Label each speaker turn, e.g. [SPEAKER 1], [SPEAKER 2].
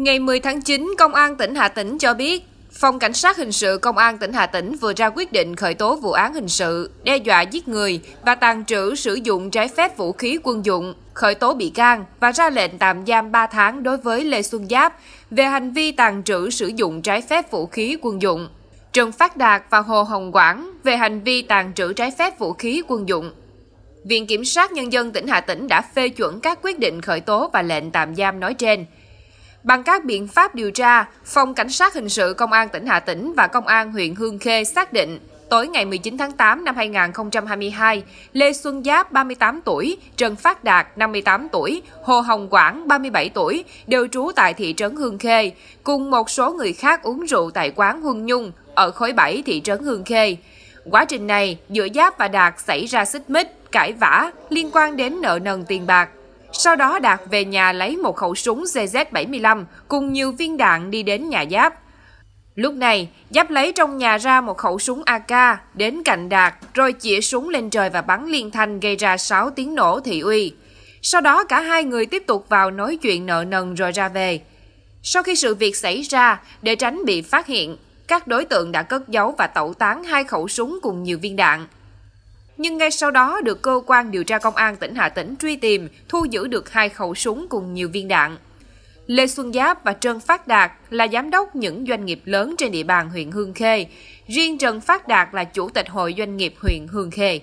[SPEAKER 1] Ngày 10 tháng 9, Công an tỉnh Hà Tĩnh cho biết, Phòng Cảnh sát Hình sự Công an tỉnh Hà Tĩnh vừa ra quyết định khởi tố vụ án hình sự, đe dọa giết người và tàn trữ sử dụng trái phép vũ khí quân dụng, khởi tố bị can và ra lệnh tạm giam 3 tháng đối với Lê Xuân Giáp về hành vi tàn trữ sử dụng trái phép vũ khí quân dụng. Trần Phát Đạt và Hồ Hồng Quảng về hành vi tàn trữ trái phép vũ khí quân dụng. Viện Kiểm sát Nhân dân tỉnh Hà Tĩnh đã phê chuẩn các quyết định khởi tố và lệnh tạm giam nói trên – Bằng các biện pháp điều tra, Phòng Cảnh sát Hình sự Công an tỉnh Hà Tĩnh và Công an huyện Hương Khê xác định, tối ngày 19 tháng 8 năm 2022, Lê Xuân Giáp 38 tuổi, Trần Phát Đạt 58 tuổi, Hồ Hồng Quảng 37 tuổi đều trú tại thị trấn Hương Khê, cùng một số người khác uống rượu tại quán Huân Nhung ở khối 7 thị trấn Hương Khê. Quá trình này, giữa Giáp và Đạt xảy ra xích mích, cãi vã liên quan đến nợ nần tiền bạc. Sau đó Đạt về nhà lấy một khẩu súng CZ-75 cùng nhiều viên đạn đi đến nhà Giáp. Lúc này, Giáp lấy trong nhà ra một khẩu súng AK đến cạnh Đạt rồi chĩa súng lên trời và bắn liên thanh gây ra 6 tiếng nổ thị uy. Sau đó cả hai người tiếp tục vào nói chuyện nợ nần rồi ra về. Sau khi sự việc xảy ra, để tránh bị phát hiện, các đối tượng đã cất giấu và tẩu tán hai khẩu súng cùng nhiều viên đạn nhưng ngay sau đó được cơ quan điều tra công an tỉnh Hà Tĩnh truy tìm, thu giữ được hai khẩu súng cùng nhiều viên đạn. Lê Xuân Giáp và Trần Phát Đạt là giám đốc những doanh nghiệp lớn trên địa bàn huyện Hương Khê. Riêng Trần Phát Đạt là chủ tịch hội doanh nghiệp huyện Hương Khê.